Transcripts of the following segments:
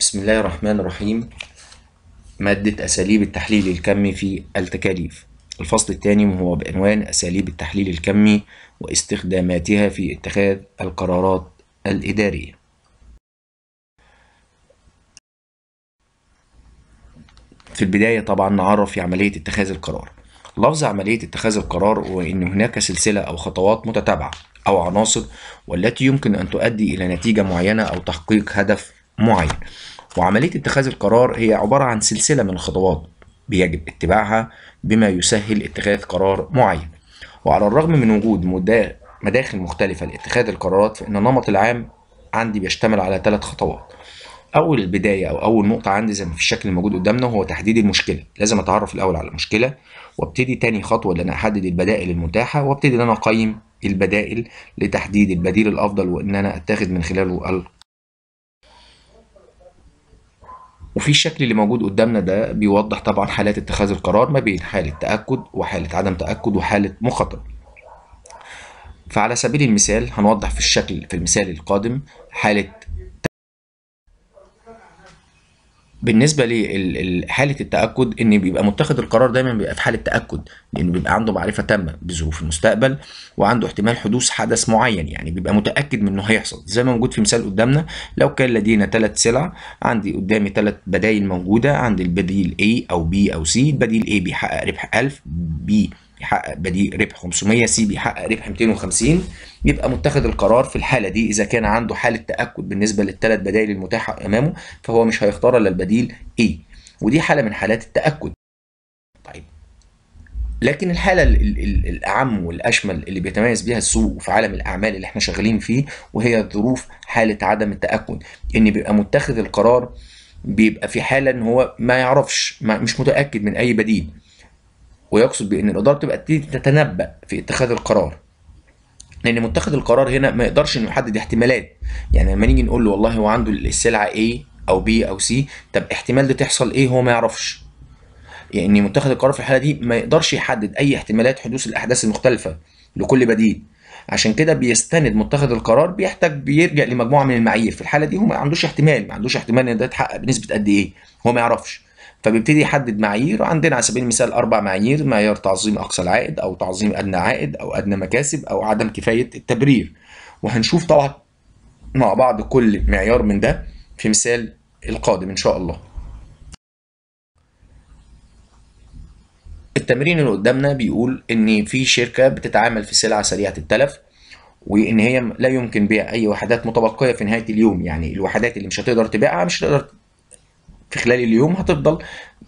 بسم الله الرحمن الرحيم مادة أساليب التحليل الكمي في التكاليف الفصل الثاني وهو بعنوان أساليب التحليل الكمي واستخداماتها في اتخاذ القرارات الإدارية في البداية طبعا نعرف في عملية اتخاذ القرار لفظ عملية اتخاذ القرار هو أن هناك سلسلة أو خطوات متتابعة أو عناصر والتي يمكن أن تؤدي إلى نتيجة معينة أو تحقيق هدف معين وعملية اتخاذ القرار هي عبارة عن سلسلة من الخطوات بيجب اتباعها بما يسهل اتخاذ قرار معين وعلى الرغم من وجود مداخل مختلفة لاتخاذ القرارات فإن النمط العام عندي بيشتمل على ثلاث خطوات أول البداية أو أول نقطة عندي زي ما في الشكل الموجود قدامنا هو تحديد المشكلة لازم أتعرف الأول على المشكلة وابتدي تاني خطوة إن أنا أحدد البدائل المتاحة وابتدي إن أنا أقيم البدائل لتحديد البديل الأفضل وإن أنا أتخذ من خلاله وفي الشكل اللي موجود قدامنا ده بيوضح طبعا حالات اتخاذ القرار ما بين حالة تأكد وحالة عدم تأكد وحالة مخاطرة فعلى سبيل المثال هنوضح في الشكل في المثال القادم حالة بالنسبه لحاله التاكد ان بيبقى متخذ القرار دايما بيبقى في حاله تاكد لانه بيبقى عنده معرفه تامه بظروف المستقبل وعنده احتمال حدوث حدث معين يعني بيبقى متاكد من انه هيحصل زي ما موجود في مثال قدامنا لو كان لدينا ثلاث سلع عندي قدامي ثلاث بدائل موجوده عندي البديل A او B او C البديل A بيحقق ربح 1000 B يحقق بديل ربح 500 سي بيحقق ربح 250 يبقى متخذ القرار في الحاله دي اذا كان عنده حاله تاكد بالنسبه للثلاث بدائل المتاحه امامه فهو مش هيختار الا البديل A ودي حاله من حالات التاكد طيب لكن الحالة الأعم والأشمل اللي بيتميز بيها السوق في عالم الأعمال اللي احنا شغالين فيه وهي ظروف حالة عدم التأكد إن بيبقى متخذ القرار بيبقى في حالة إن هو ما يعرفش ما مش متأكد من أي بديل ويقصد بان الاداره بتبقى تتنبأ في اتخاذ القرار لان متخذ القرار هنا ما يقدرش انه يحدد احتمالات يعني لما نيجي نقول له والله هو عنده السلعه A او B او C طب احتمال ده تحصل ايه هو ما يعرفش يعني متخذ القرار في الحاله دي ما يقدرش يحدد اي احتمالات حدوث الاحداث المختلفه لكل بديل عشان كده بيستند متخذ القرار بيحتاج بيرجع لمجموعه من المعايير في الحاله دي هو ما عندوش احتمال ما عندوش احتمال ان ده يتحقق بنسبه قد ايه هو ما يعرفش فبيبتدي يحدد معايير عندنا على سبيل المثال اربع معايير معيار تعظيم اقصى العائد او تعظيم ادنى عائد او ادنى مكاسب او عدم كفايه التبرير وهنشوف طبعا مع بعض كل معيار من ده في مثال القادم ان شاء الله التمرين اللي قدامنا بيقول ان في شركه بتتعامل في سلعه سريعه التلف وان هي لا يمكن بيع اي وحدات متبقيه في نهايه اليوم يعني الوحدات اللي مش هتقدر تبيعها مش هتقدر في خلال اليوم هتفضل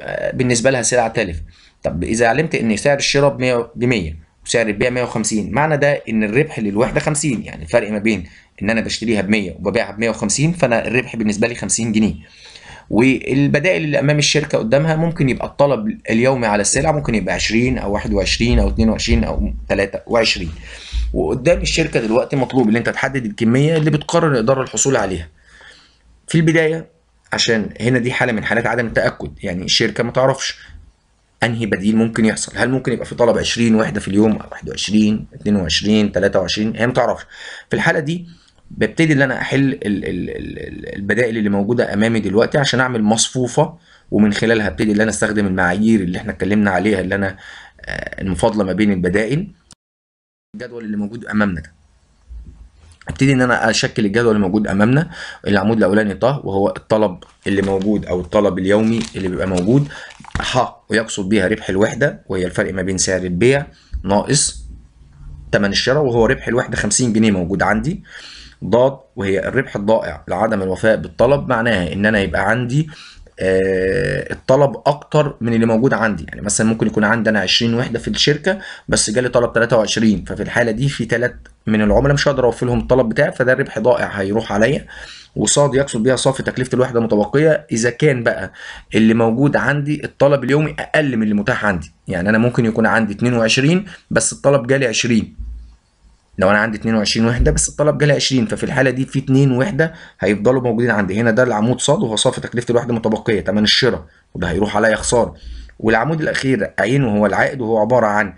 آه، بالنسبه لها سلعه تالفه طب اذا علمت ان سعر الشراء ب 100 وسعر البيع 150 معنى ده ان الربح للوحده 50 يعني الفرق ما بين ان انا بشتريها ب 100 وببيعها ب 150 فانا الربح بالنسبه لي 50 جنيه والبدائل اللي امام الشركه قدامها ممكن يبقى الطلب اليومي على السلعه ممكن يبقى 20 او 21 او 22 او 23 وقدام الشركه دلوقتي مطلوب ان انت تحدد الكميه اللي بتقرر الاداره الحصول عليها في البدايه عشان هنا دي حاله من حالات عدم التاكد يعني الشركه ما تعرفش انهي بديل ممكن يحصل هل ممكن يبقى في طلب 20 وحده في اليوم او 21 22 23 هي ما تعرفش في الحاله دي ببتدي ان انا احل البدائل اللي موجوده امامي دلوقتي عشان اعمل مصفوفه ومن خلالها ابتدي ان انا استخدم المعايير اللي احنا اتكلمنا عليها اللي انا آه، المفاضله ما بين البدائل الجدول اللي موجود امامنا ده ابتدي ان انا اشكل الجدول اللي موجود امامنا العمود الاولاني ط وهو الطلب اللي موجود او الطلب اليومي اللي بيبقى موجود ح ويقصد بها ربح الوحده وهي الفرق ما بين سعر البيع ناقص ثمن الشراء وهو ربح الوحده 50 جنيه موجود عندي ضاد وهي الربح الضائع لعدم الوفاء بالطلب معناها ان انا يبقى عندي آه، الطلب اكتر من اللي موجود عندي يعني مثلا ممكن يكون عندي انا 20 وحده في الشركه بس جالي طلب 23 ففي الحاله دي في ثلاث من العملاء مش هقدر اوفر لهم الطلب بتاعي فده ربح ضائع هيروح عليا وصاد يقصد بيها صافي تكلفه الوحده المتبقيه اذا كان بقى اللي موجود عندي الطلب اليومي اقل من اللي متاح عندي يعني انا ممكن يكون عندي 22 بس الطلب جالي 20 لو انا عندي 22 وحده بس الطلب جالي 20 ففي الحاله دي في 2 وحده هيفضلوا موجودين عندي هنا ده العمود ص وهو صافي تكلفه الوحده متبقيه ثمن الشراء وده هيروح عليا خساره والعمود الاخير عين وهو العائد وهو عباره عن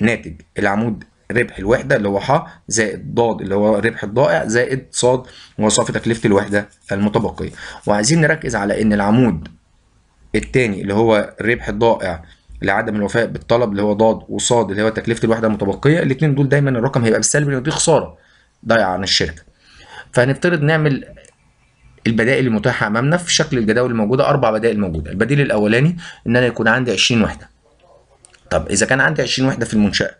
ناتج العمود ربح الوحده اللي هو ح زائد ضاد اللي هو ربح الضائع زائد ص وهو صافي تكلفه الوحده المتبقيه وعايزين نركز على ان العمود الثاني اللي هو الربح الضائع لعدم الوفاء بالطلب اللي هو ضاد وصاد اللي هو تكلفه الوحده المتبقيه الاثنين دول دايما الرقم هيبقى بالسلب لان دي خساره ضايعه عن الشركه فهنفترض نعمل البدائل المتاحه امامنا في شكل الجداول الموجوده اربع بدائل موجوده البديل الاولاني ان انا يكون عندي 20 وحده طب اذا كان عندي 20 وحده في المنشاه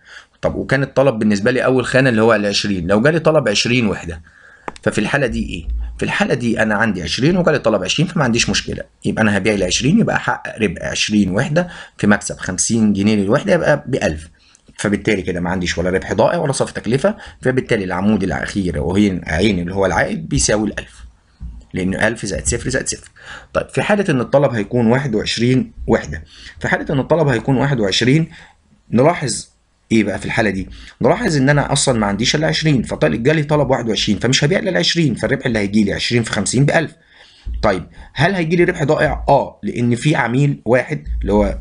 طب وكان الطلب بالنسبه لي اول خانه اللي هو ال 20 لو جالي طلب 20 وحده ففي الحاله دي ايه في الحاله دي انا عندي 20 وجالي طلب 20 فما عنديش مشكله يبقى انا هبيع ل 20 يبقى احقق ربح 20 وحده في مكسب 50 جنيه للوحده يبقى ب 1000 فبالتالي كده ما عنديش ولا ربح ضائع ولا صافي تكلفه فبالتالي العمود الاخير وهي عين اللي هو العائد بيساوي ال 1000 لان 1000 زائد صفر زائد صفر طيب في حاله ان الطلب هيكون 21 وحده في حاله ان الطلب هيكون 21 نلاحظ ايه بقى في الحاله دي؟ نلاحظ ان انا اصلا ما عنديش الا 20 فجالي طلب 21 فمش هبيع الا 20 فالربح اللي هيجي لي 20 في 50 ب 1000 طيب هل هيجي لي ربح ضائع؟ اه لان في عميل واحد اللي هو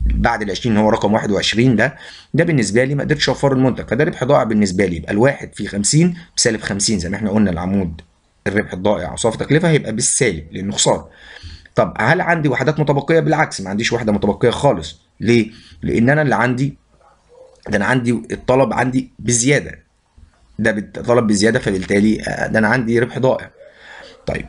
بعد ال 20 هو رقم 21 ده ده بالنسبه لي ما قدرتش اوفر المنتج فده ربح ضائع بالنسبه لي يبقى الواحد في 50 بسالب 50 زي ما احنا قلنا العمود الربح الضائع وصافي تكلفه هيبقى بالسالب لانه خساره. طب هل عندي وحدات متبقيه؟ بالعكس ما عنديش وحده متبقيه خالص ليه؟ لان انا اللي عندي ده انا عندي الطلب عندي بزياده ده طلب بزياده فبالتالي آه، ده انا عندي ربح ضائع طيب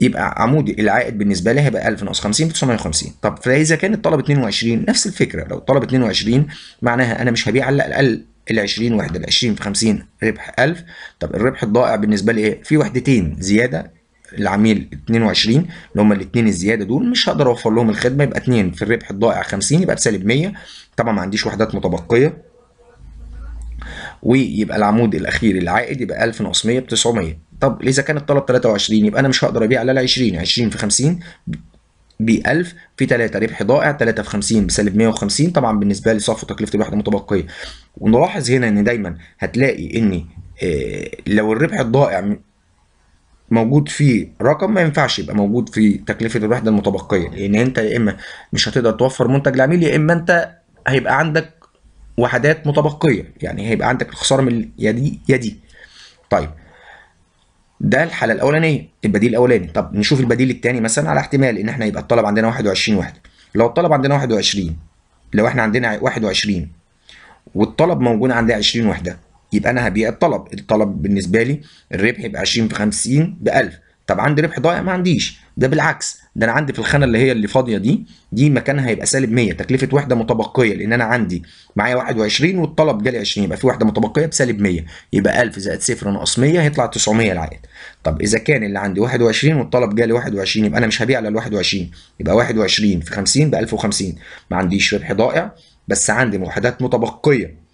يبقى عمودي العائد بالنسبه لي هيبقى 1000 ناقص 50 950 طب فاذا كان الطلب 22 نفس الفكره لو الطلب 22 معناها انا مش هبيع على الاقل ال 20 وحده ال 20 في 50 ربح 1000 طب الربح الضائع بالنسبه لي ايه؟ في وحدتين زياده العميل 22 اللي هم الاثنين الزياده دول مش هقدر اوفر لهم الخدمه يبقى 2 في الربح الضائع 50 يبقى بسالب 100 طبعا ما عنديش وحدات متبقيه ويبقى العمود الاخير العائد يبقى 1000 ناقص 100 ب 900 طب اذا كان الطلب 23 يبقى انا مش هقدر ابيع الا 20 20 في 50 ب 1000 في 3 ربح ضائع 3 في 50 بسالب 150 طبعا بالنسبه لي صافي تكلفه الوحده متبقيه ونلاحظ هنا ان دايما هتلاقي ان آه، لو الربح الضائع موجود فيه رقم ما ينفعش يبقى موجود في تكلفه الوحده المتبقيه لان انت يا اما مش هتقدر توفر منتج للعميل يا اما انت هيبقى عندك وحدات متبقيه يعني هيبقى عندك الخساره من يا دي يا دي طيب ده الحاله الاولانيه البديل الاولاني طب نشوف البديل الثاني مثلا على احتمال ان احنا يبقى الطلب عندنا 21 وحده لو الطلب عندنا 21 لو احنا عندنا 21 والطلب موجود عندنا 20 وحده يبقى انا هبيع الطلب الطلب بالنسبه لي الربح يبقى 20 في 50 ب 1000 طب عندي ربح ضايع ما عنديش ده بالعكس ده انا عندي في الخانه اللي هي اللي فاضيه دي دي مكانها هيبقى سالب 100 تكلفه وحده متبقيه لان انا عندي معايا 21 والطلب جالي 20 يبقى في وحده متبقيه بسالب 100 يبقى 1000 زائد 0 ناقص 100 هيطلع 900 العائد طب اذا كان اللي عندي 21 والطلب جالي 21 يبقى انا مش هبيع الا ال 21 يبقى 21 في 50 ب 1050 ما عنديش ربح ضائع بس عندي وحدات متبقيه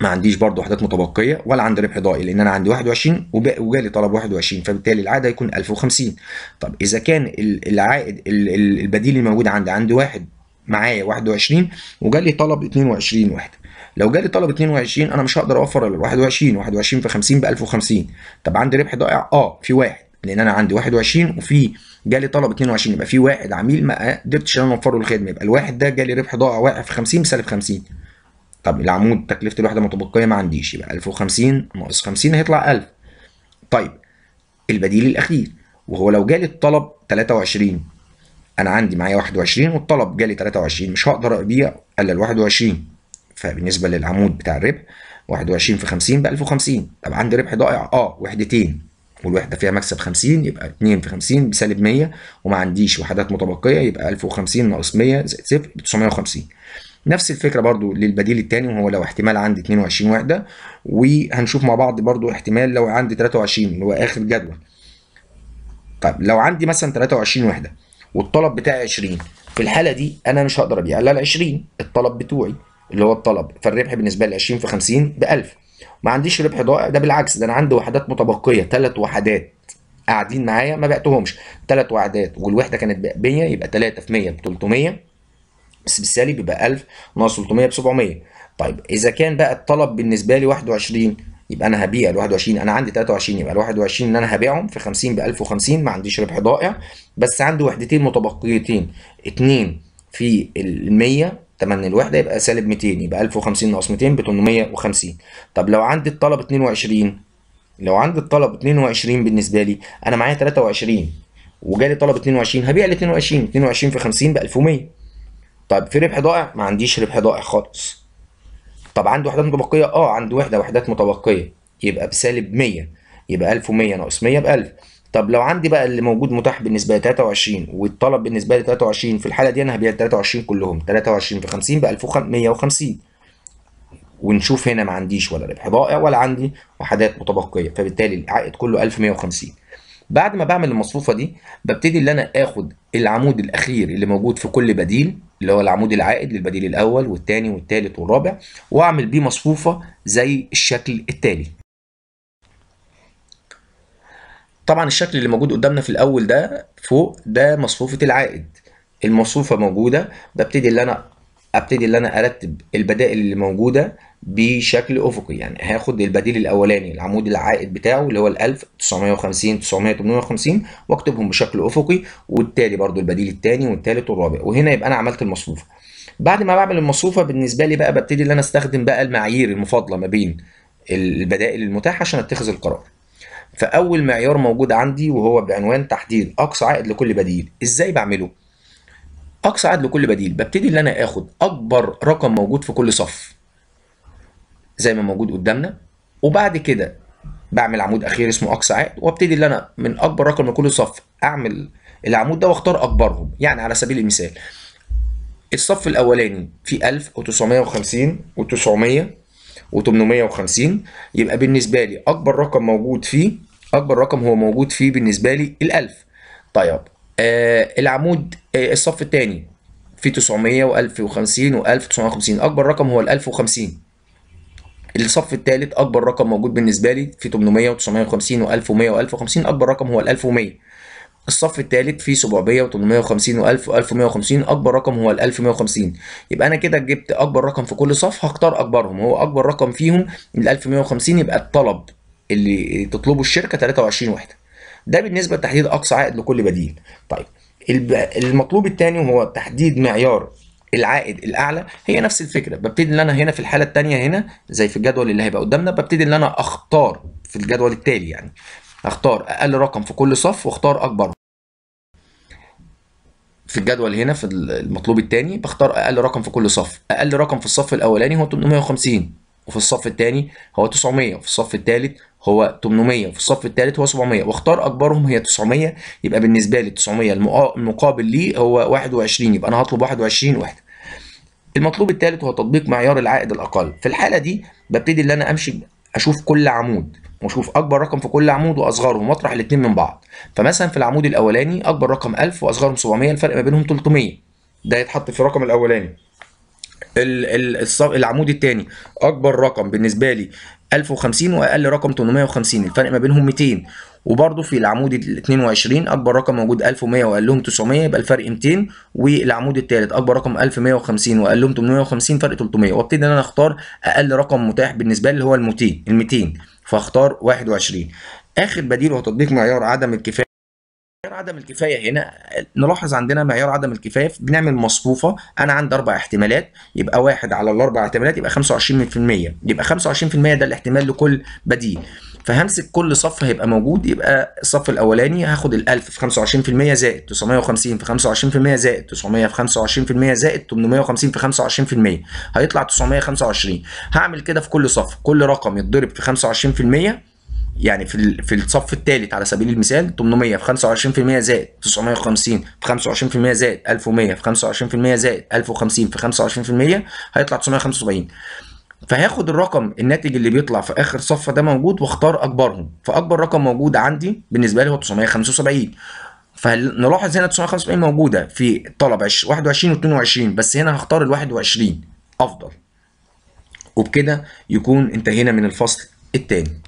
ما عنديش برضه وحدات متبقيه ولا عندي ربح ضائع لان انا عندي 21 وجالي طلب 21 فبالتالي العائد هيكون 1050 طب اذا كان العائد البديل اللي موجود عندي عندي واحد معايا 21 وجالي طلب 22 وحده لو جالي طلب 22 انا مش هقدر اوفر ال 21 21 في 50 ب 1050 طب عندي ربح ضائع اه في واحد لان انا عندي 21 وفي جالي طلب 22 يبقى في واحد عميل ما قدرتش ان انا اوفر له الخدمه يبقى الواحد ده جالي ربح ضائع واقع في 50 بسالب 50 طب العمود تكلفة الوحدة متبقية ما عنديش يبقى 1050 ناقص 50 هيطلع 1000 طيب البديل الأخير وهو لو جالي الطلب 23 أنا عندي معايا 21 والطلب جالي 23 مش هقدر أبيع إلا ال 21 فبالنسبة للعمود بتاع الربح 21 في 50 ب 1050 طب عندي ربح ضائع اه وحدتين والوحدة فيها مكسب 50 يبقى 2 في 50 بسالب 100 وما عنديش وحدات متبقية يبقى 1050 ناقص 100 زائد 0 ب 950 نفس الفكره برضو للبديل الثاني وهو لو احتمال عندي 22 وحده وهنشوف مع بعض برضو احتمال لو عندي 23 اللي هو اخر جدول طيب لو عندي مثلا 23 وحده والطلب بتاعي 20 في الحاله دي انا مش هقدر ابيع الا ال 20 الطلب بتوعي اللي هو الطلب فالربح بالنسبه لي 20 في 50 ب 1000 ما عنديش ربح ضائع ده بالعكس ده انا عندي وحدات متبقيه ثلاث وحدات قاعدين معايا ما بعتهمش ثلاث وحدات والوحده كانت ب 100 يبقى 3 في 100 ب 300 بس بالسالي بيبقى 1000 ناقص 300 ب 700 طيب اذا كان بقى الطلب بالنسبه لي 21 يبقى انا هبيع ال 21 انا عندي 23 يبقى ال 21 ان انا هبيعهم في 50 ب 1050 ما عنديش ربح ضائع بس عندي وحدتين متبقيتين 2 في ال 100 تمن الوحده يبقى سالب 200 يبقى 1050 ناقص 200 ب 850 طب لو عندي الطلب 22 لو عندي الطلب 22 بالنسبه لي انا معايا 23 وجالي طلب 22 هبيع ال 22 22 في 50 ب 1100 طب في ربح ضائع ما عنديش ربح ضائع خالص طب عنده وحدات متبقيه اه عنده وحده وحدات متبقيه يبقى بسالب 100 يبقى 1100 ناقص 100 ب 1000 طب لو عندي بقى اللي موجود متاح بالنسبه لي 23 والطلب بالنسبه لي 23 في الحاله دي انا هبيع ال 23 كلهم 23 في 50 ب 1150 ونشوف هنا ما عنديش ولا ربح ضائع ولا عندي وحدات متبقيه فبالتالي العائد كله 1150 بعد ما بعمل المصفوفه دي ببتدي ان انا اخد العمود الاخير اللي موجود في كل بديل اللي هو العمود العائد للبديل الاول والثاني والثالث والرابع واعمل بيه مصفوفه زي الشكل التالي طبعا الشكل اللي موجود قدامنا في الاول ده فوق ده مصفوفه العائد المصفوفه موجوده ببتدي ان انا ابتدي ان انا ارتب البدائل اللي موجوده بشكل افقي يعني هاخد البديل الاولاني العمود العائد بتاعه اللي هو ال 1950 958 واكتبهم بشكل افقي والتالي برضو البديل الثاني والثالث والرابع وهنا يبقى انا عملت المصفوفه بعد ما بعمل المصفوفه بالنسبه لي بقى ببتدي ان انا استخدم بقى المعايير المفاضله ما بين البدائل المتاحه عشان اتخذ القرار فاول معيار موجود عندي وهو بعنوان تحديد اقصى عائد لكل بديل ازاي بعمله اقصى عائد لكل بديل ببتدي ان انا اخد اكبر رقم موجود في كل صف زي ما موجود قدامنا وبعد كده بعمل عمود اخير اسمه اقصى عائد وابتدي ان انا من اكبر رقم من كل صف اعمل العمود ده واختار اكبرهم يعني على سبيل المثال الصف الاولاني فيه 1950 و900 و850 يبقى بالنسبه لي اكبر رقم موجود فيه اكبر رقم هو موجود فيه بالنسبه لي ال1000 طيب آه العمود آه الصف الثاني فيه 900 و1050 و1950 اكبر رقم هو ال1050 الصف الثالث اكبر رقم موجود بالنسبه لي في 800 و950 و1100 و1050 اكبر رقم هو 1100 الصف الثالث في 700 و850 و1000 و1150 اكبر رقم هو 1150 يبقى انا كده جبت اكبر رقم في كل صف هختار اكبرهم هو اكبر رقم فيهم من 1150 يبقى الطلب اللي تطلبه الشركه 23 وحده ده بالنسبه لتحديد اقصى عائد لكل بديل طيب المطلوب الثاني هو تحديد معيار العائد الاعلى هي نفس الفكره ببتدي ان انا هنا في الحاله الثانيه هنا زي في الجدول اللي هيبقى قدامنا ببتدي ان انا اختار في الجدول التالي يعني اختار اقل رقم في كل صف واختار اكبر في الجدول هنا في المطلوب الثاني بختار اقل رقم في كل صف اقل رقم في الصف الاولاني هو 850 وفي الصف الثاني هو 900 وفي الصف الثالث هو 800 وفي الصف الثالث هو 700 واختار اكبرهم هي 900 يبقى بالنسبه لي 900 المقابل ليه هو 21 يبقى انا هطلب 21 وحده المطلوب الثالث هو تطبيق معيار العائد الاقل في الحاله دي ببتدي ان انا امشي اشوف كل عمود واشوف اكبر رقم في كل عمود واصغرهم واطرح الاثنين من بعض فمثلا في العمود الاولاني اكبر رقم 1000 واصغرهم 700 الفرق ما بينهم 300 ده يتحط في الرقم الاولاني العمود الثاني اكبر رقم بالنسبه لي 1050 واقل رقم 850 الفرق ما بينهم 200 وبرده في العمود ال 22 اكبر رقم موجود 1100 واقلهم 900 يبقى الفرق 200 والعمود الثالث اكبر رقم 1150 واقلهم 850 فرق 300 وابتدي ان انا اختار اقل رقم متاح بالنسبه لي اللي هو ال 200 ال 200 فاختار 21 اخر بديل هو تطبيق معيار عدم الكفايه معيار عدم الكفايه هنا نلاحظ عندنا معيار عدم الكفايه بنعمل مصفوفه انا عندي اربع احتمالات يبقى واحد على الاربع احتمالات يبقى 25% يبقى 25% ده الاحتمال لكل بديل فهمسك كل صف هيبقى موجود يبقى الصف الاولاني هاخد ال1000 في 25% زائد 950 في 25% زائد 900 في 25% زائد 850 في 25% هيطلع 925 هعمل كده في كل صف كل رقم يتضرب في 25% يعني في في الصف الثالث على سبيل المثال 800 في 25% زائد 950 في 25% زائد 1100 في 25% زائد 1050 في 25% هيطلع 975 فهاخد الرقم الناتج اللي بيطلع في اخر صف ده موجود واختار اكبرهم فاكبر رقم موجود عندي بالنسبه لي هو 975 فنلاحظ هنا 975 موجوده في طلب 21 و22 بس هنا هختار ال 21 افضل وبكده يكون انتهينا من الفصل الثاني